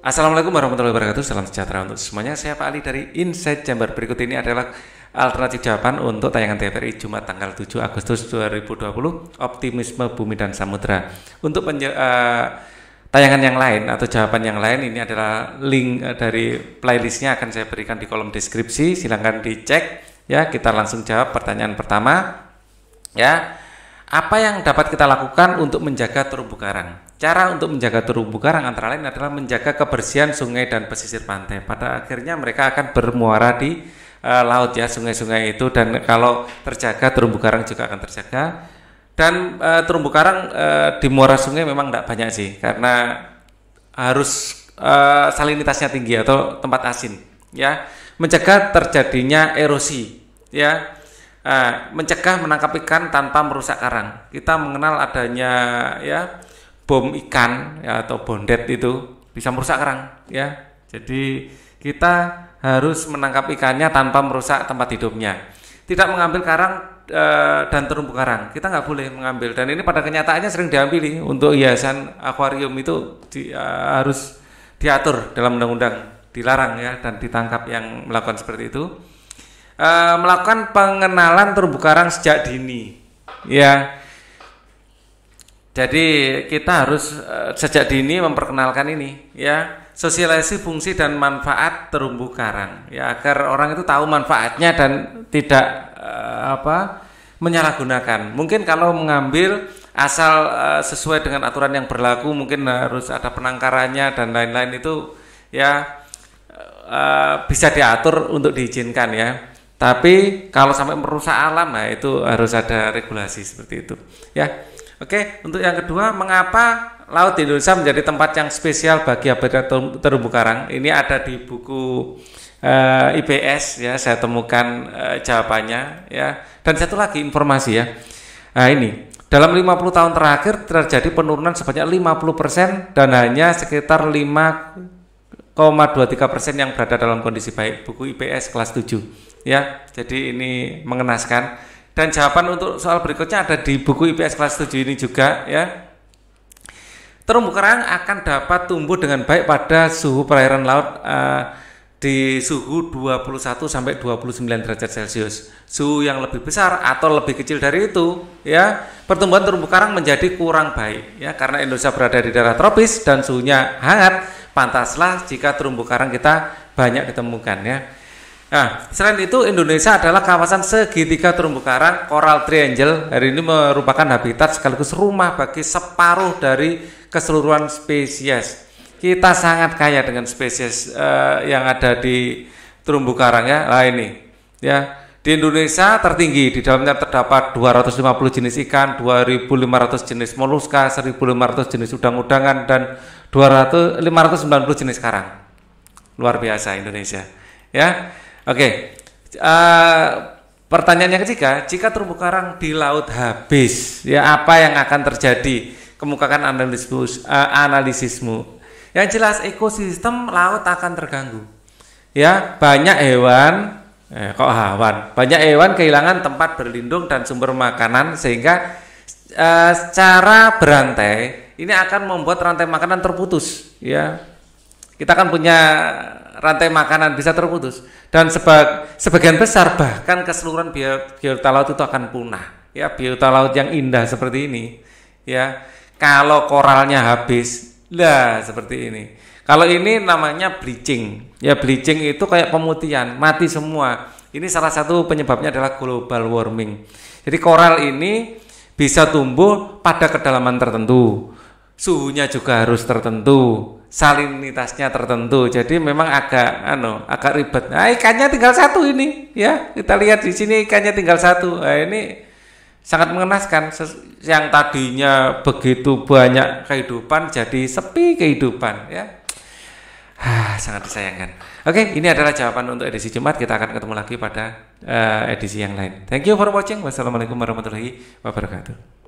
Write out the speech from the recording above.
Assalamualaikum warahmatullahi wabarakatuh, salam sejahtera untuk semuanya. Saya Pak Ali dari Insight Chamber Berikut ini adalah alternatif jawaban untuk tayangan TVRI Jumat tanggal 7 Agustus 2020, Optimisme Bumi dan Samudra. Untuk uh, tayangan yang lain atau jawaban yang lain ini adalah link eh, dari playlistnya akan saya berikan di kolom deskripsi. Silahkan dicek ya, kita langsung jawab pertanyaan pertama ya apa yang dapat kita lakukan untuk menjaga terumbu karang? Cara untuk menjaga terumbu karang antara lain adalah menjaga kebersihan sungai dan pesisir pantai. Pada akhirnya mereka akan bermuara di e, laut ya, sungai-sungai itu dan kalau terjaga terumbu karang juga akan terjaga. Dan e, terumbu karang e, di muara sungai memang tidak banyak sih karena harus e, salinitasnya tinggi atau tempat asin ya. Menjaga terjadinya erosi ya Nah, mencegah menangkap ikan tanpa merusak karang. Kita mengenal adanya ya bom ikan ya, atau bondet itu bisa merusak karang ya. Jadi kita harus menangkap ikannya tanpa merusak tempat hidupnya. Tidak mengambil karang e, dan terumbu karang. Kita nggak boleh mengambil dan ini pada kenyataannya sering diambil untuk hiasan akuarium itu di, e, harus diatur dalam undang-undang dilarang ya dan ditangkap yang melakukan seperti itu e, melakukan pengenalan terumbu karang sejak dini. Ya. Jadi kita harus e, sejak dini memperkenalkan ini, ya. Sosialisasi fungsi dan manfaat terumbu karang, ya agar orang itu tahu manfaatnya dan tidak e, apa menyalahgunakan. Mungkin kalau mengambil asal e, sesuai dengan aturan yang berlaku, mungkin harus ada penangkarannya dan lain-lain itu ya uh, bisa diatur untuk diizinkan ya. Tapi kalau sampai merusak alam, nah itu harus ada regulasi seperti itu. Ya, oke. Untuk yang kedua, mengapa laut di Indonesia menjadi tempat yang spesial bagi habitat terumbu karang? Ini ada di buku uh, eh, IPS ya, saya temukan uh, jawabannya ya. Dan satu lagi informasi ya. Nah ini dalam 50 tahun terakhir terjadi penurunan sebanyak 50% dan hanya sekitar 5,23% yang berada dalam kondisi baik buku IPS kelas 7 ya jadi ini mengenaskan dan jawaban untuk soal berikutnya ada di buku IPS kelas 7 ini juga ya terumbu karang akan dapat tumbuh dengan baik pada suhu perairan laut uh, di suhu 21 sampai 29 derajat Celcius. Suhu yang lebih besar atau lebih kecil dari itu, ya, pertumbuhan terumbu karang menjadi kurang baik, ya, karena Indonesia berada di daerah tropis dan suhunya hangat, pantaslah jika terumbu karang kita banyak ditemukan, ya. Nah, selain itu Indonesia adalah kawasan segitiga terumbu karang Coral Triangle. Hari ini merupakan habitat sekaligus rumah bagi separuh dari keseluruhan spesies. Kita sangat kaya dengan spesies uh, yang ada di terumbu karang ya. Nah ini ya di Indonesia tertinggi di dalamnya terdapat 250 jenis ikan, 2.500 jenis moluska, 1.500 jenis udang-udangan dan 200 590 jenis karang. Luar biasa Indonesia. Ya. Oke. Okay. Uh, eh, pertanyaannya ketiga, jika terumbu karang di laut habis, ya apa yang akan terjadi? Kemukakan analisismu, uh, eh, analisismu. Yang jelas ekosistem laut akan terganggu. Ya, banyak hewan, eh, kok hewan, banyak hewan kehilangan tempat berlindung dan sumber makanan sehingga uh, secara berantai ini akan membuat rantai makanan terputus. Ya, kita akan punya rantai makanan bisa terputus dan seba, sebagian besar bahkan keseluruhan biota laut itu akan punah ya biota laut yang indah seperti ini ya kalau koralnya habis lah seperti ini kalau ini namanya bleaching ya bleaching itu kayak pemutihan mati semua ini salah satu penyebabnya adalah global warming jadi koral ini bisa tumbuh pada kedalaman tertentu suhunya juga harus tertentu salinitasnya tertentu. Jadi memang agak ano, agak ribet. Nah, ikannya tinggal satu ini, ya. Kita lihat di sini ikannya tinggal satu. Nah, ini sangat mengenaskan yang tadinya begitu banyak kehidupan jadi sepi kehidupan ya. Ah, sangat disayangkan. Oke, ini adalah jawaban untuk edisi Jumat. Kita akan ketemu lagi pada uh, edisi yang lain. Thank you for watching. Wassalamualaikum warahmatullahi wabarakatuh.